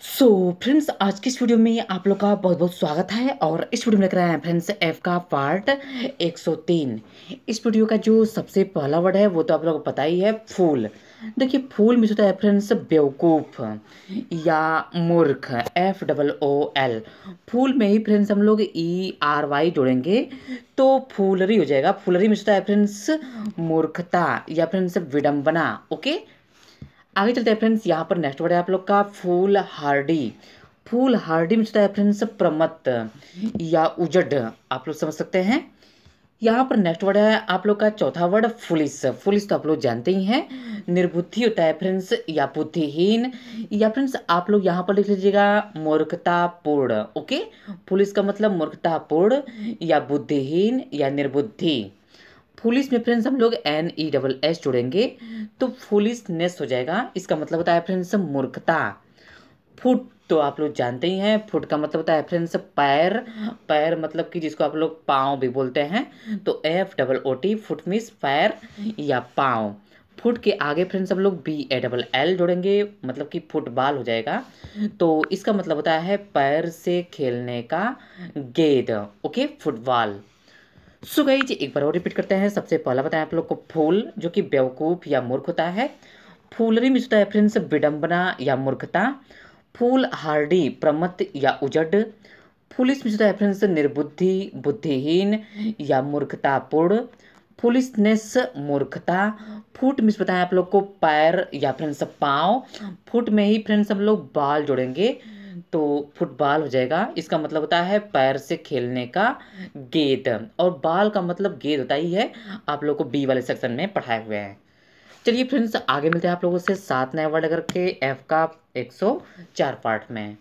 सो so, friends आज की इस वीडियो में आप लोग का बहुत बहुत स्वागत है और इस वीडियो में लग रहा है फ्रेंड्स एफ का पार्ट 103 इस वीडियो का जो सबसे पहला वर्ड है वो तो आप लोग को पता ही है फूल देखिए फूल में होता है फ्रेंड्स बेवकूफ़ या मूर्ख F double O L fool में ही फ्रेंड्स हम लोग ई आर वाई जोड़ेंगे तो फूलरी हो जाएगा फूलरी में होता है फ्रेंड्स मूर्खता या फ्रेंड्स विडम्बना ओके आगे चलते हैं फ्रेंड्स यहाँ पर नेक्स्ट वर्ड है आप लोग का फूल हार्डी फूल हार्डी में है फ्रेंड्स प्रमत या उजड आप लोग समझ सकते हैं यहाँ पर नेक्स्ट वर्ड है आप लोग का चौथा वर्ड फुलिस फुलिस तो आप लोग जानते ही हैं निर्बुद्धि होता है फ्रेंड्स या बुद्धिहीन या फ्रेंड्स आप लोग यहाँ पर लिख लीजिएगा मूर्खतापूर्ण ओके फुलिस का मतलब मूर्खतापूर्ण या बुद्धिहीन या निर्बुद्धि फुलिस में फ्रेंड्स हम लोग N E e double S जोड़ेंगे तो फुलिसनेस हो जाएगा इसका मतलब होता है फ्रेंड्स मूर्खता फुट तो आप लोग जानते ही हैं फुट का मतलब होता है फ्रेंड्स पैर पैर मतलब कि जिसको आप लोग पाँव भी बोलते हैं तो F double O T foot means पैर या पाँव फुट के आगे फ्रेंड्स हम लोग बी ए डबल एल जोड़ेंगे मतलब कि फुटबॉल हो जाएगा तो इसका मतलब होता है पैर से खेलने का गेंद ओके फुटबॉल सो गई जी एक बार और रिपीट करते हैं सबसे पहला बताएं आप लोग को फूल जो कि बेवकूफ़ या मूर्ख होता है फूलरी में होता तो है फ्रेंड्स विडम्बना या मूर्खता फूल हार्डी प्रमत या उजड फुलिस में होता तो है फ्रेंड्स निर्बुद्धि बुद्धिहीन या मूर्खतापूर्ण फुलिसनेस मूर्खता फुट मिस बताएं आप लोग को पैर या फ्रेंड्स पाँव फुट में ही फ्रेंड्स हम लोग बाल जोड़ेंगे तो फुटबॉल हो जाएगा इसका मतलब होता है पैर से खेलने का गेंद और बाल का मतलब गेंद होता ही है आप लोग को बी वाले सेक्शन में पढ़ाए हुए हैं चलिए फ्रेंड्स आगे मिलते हैं आप लोगों से सात नए वर्ड करके एफ का एक सौ चार पार्ट में